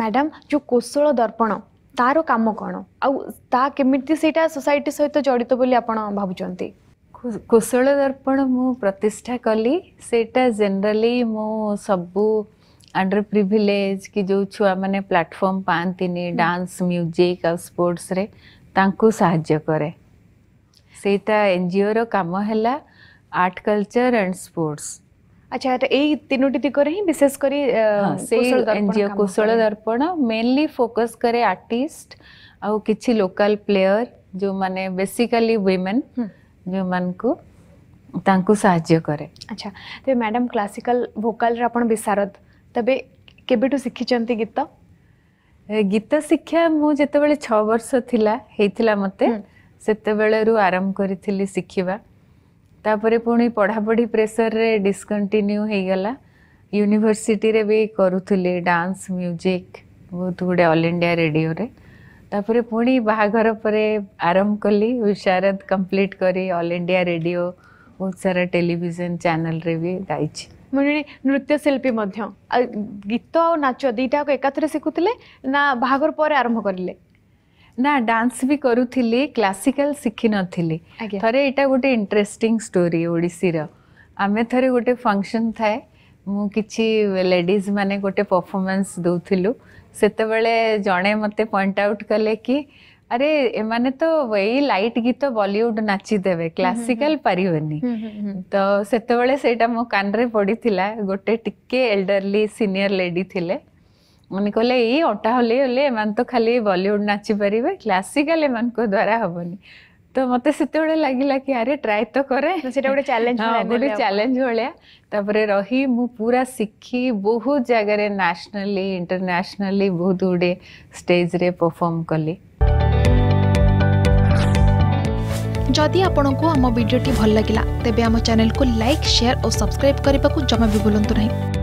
madam ଯେଉଁ କୋଶଳ ଦର୍ପଣ ତା'ର କାମ କ'ଣ ଆଉ ତାହା କେମିତି ସେଇଟା ସୋସାଇଟି ସହିତ ଜଡ଼ିତ ବୋଲି ଆପଣ ଭାବୁଛନ୍ତି କୋଶଳ ଦର୍ପଣ ମୁଁ ପ୍ରତିଷ୍ଠା କଲି ସେଇଟା ଜେନେରାଲି ମୁଁ ସବୁ ଅଣ୍ଡର ପ୍ରିଭିଲେଜ୍ କି ଯେଉଁ ଛୁଆମାନେ ପ୍ଲାଟଫର୍ମ ପାଆନ୍ତିନି ଡାନ୍ସ ମ୍ୟୁଜିକ୍ ଆଉ ସ୍ପୋର୍ଟସରେ ତାଙ୍କୁ ସାହାଯ୍ୟ କରେ ସେଇଟା ଏନ୍ଜିଓର କାମ ହେଲା ଆର୍ଟ କଲଚର୍ ଆଣ୍ଡ ସ୍ପୋର୍ଟସ୍ আচ্ছা এই তিনোটি দিগরে ହିଁ বিশেষ করে সেই এনজিও কুশল দর্পণ মেনলি ফোকস করে আর্টিস্ট ଆଉ କିଛି ଲୋକାଲ ପ୍ଲେୟର ଯେଉଁମାନେ ବେସିକାଲି ୱିମେନ୍ ଯେଉଁମାନଙ୍କୁ ତାଙ୍କୁ ସାହାଯ୍ୟ କରେ ଆଚ୍ଛା ତେବେ ମ୍ୟାଡ଼ାମ୍ କ୍ଲାସିକାଲ ଭୋକାଲରେ ଆପଣ ବିଶାରଦ ତେବେ କେବେଠୁ ଶିଖିଛନ୍ତି ଗୀତ ଗୀତ ଶିକ୍ଷା ମୁଁ ଯେତେବେଳେ ଛଅ ବର୍ଷ ଥିଲା ହେଇଥିଲା ମୋତେ ସେତେବେଳରୁ ଆରମ୍ଭ କରିଥିଲି ଶିଖିବା ତାପରେ ପୁଣି ପଢ଼ାପଢ଼ି ପ୍ରେସରରେ ଡିସକଣ୍ଟିନ୍ୟୁ ହେଇଗଲା ୟୁନିଭର୍ସିଟିରେ ବି କରୁଥିଲି ଡାନ୍ସ ମ୍ୟୁଜିକ୍ ବହୁତ ଗୁଡ଼ିଏ ଅଲ୍ ଇଣ୍ଡିଆ ରେଡ଼ିଓରେ ତାପରେ ପୁଣି ବାହାଘର ପରେ ଆରମ୍ଭ କଲି ବିଶାରଦ କମ୍ପ୍ଲିଟ୍ କରି ଅଲ୍ ଇଣ୍ଡିଆ ରେଡ଼ିଓ ବହୁତ ସାରା ଟେଲିଭିଜନ ଚ୍ୟାନେଲରେ ବି ଗାଇଛି ମୁଁ ଜଣେ ନୃତ୍ୟଶିଳ୍ପୀ ମଧ୍ୟ ଗୀତ ଆଉ ନାଚ ଦୁଇଟାକୁ ଏକାଥରେ ଶିଖୁଥିଲେ ନା ବାହାଘର ପରେ ଆରମ୍ଭ କରିଲେ ନା ଡ୍ୟାନ୍ସ ବି କରୁଥିଲି କ୍ଲାସିକାଲ ଶିଖିନଥିଲି ଥରେ ଏଇଟା ଗୋଟେ ଇଣ୍ଟରେଷ୍ଟିଂ ଷ୍ଟୋରି ଓଡ଼ିଶୀର ଆମେ ଥରେ ଗୋଟେ ଫଙ୍କସନ୍ ଥାଏ ମୁଁ କିଛି ଲେଡ଼ିଜ୍ ମାନେ ଗୋଟେ ପରଫର୍ମାନ୍ସ ଦେଉଥିଲୁ ସେତେବେଳେ ଜଣେ ମୋତେ ପଏଣ୍ଟ ଆଉଟ୍ କଲେ କି ଆରେ ଏମାନେ ତ ଏଇ ଲାଇଟ୍ ଗୀତ ବଲିଉଡ୍ ନାଚିଦେବେ କ୍ଲାସିକାଲ ପାରିବେନି ତ ସେତେବେଳେ ସେଇଟା ମୋ କାନରେ ପଡ଼ିଥିଲା ଗୋଟେ ଟିକେ ଏଲ୍ଡରଲି ସିନିୟର ଲେଡ଼ି ଥିଲେ ମାନେ କହିଲେ ଏଇ ଅଣ୍ଟା ହଲେଇ ହଲେ ଏମାନେ ତ ଖାଲି ବଲିଉଡ଼ ନାଚି ପାରିବେ କ୍ଲାସିକାଲ ଏମାନଙ୍କ ଦ୍ୱାରା ହେବନି ତ ମୋତେ ସେତେବେଳେ ଲାଗିଲା କି ଆରେ ଟ୍ରାଏ ତ କରେ ସେଟା ଗୋଟେ ଚ୍ୟାଲେଞ୍ଜ ଗୋଟେ ଚ୍ୟାଲେଞ୍ଜ ଭଳିଆ ତାପରେ ରହି ମୁଁ ପୁରା ଶିଖି ବହୁତ ଜାଗାରେ ନ୍ୟାସନାଲି ଇଣ୍ଟରନ୍ୟାସନାଲି ବହୁତ ଗୁଡ଼ିଏ ଷ୍ଟେଜ୍ରେ ପରଫର୍ମ କଲି ଯଦି ଆପଣଙ୍କୁ ଆମ ଭିଡ଼ିଓଟି ଭଲ ଲାଗିଲା ତେବେ ଆମ ଚ୍ୟାନେଲକୁ ଲାଇକ୍ ସେୟାର ଓ ସବସ୍କ୍ରାଇବ୍ କରିବାକୁ ଜମା ବି ଭୁଲନ୍ତୁ ନାହିଁ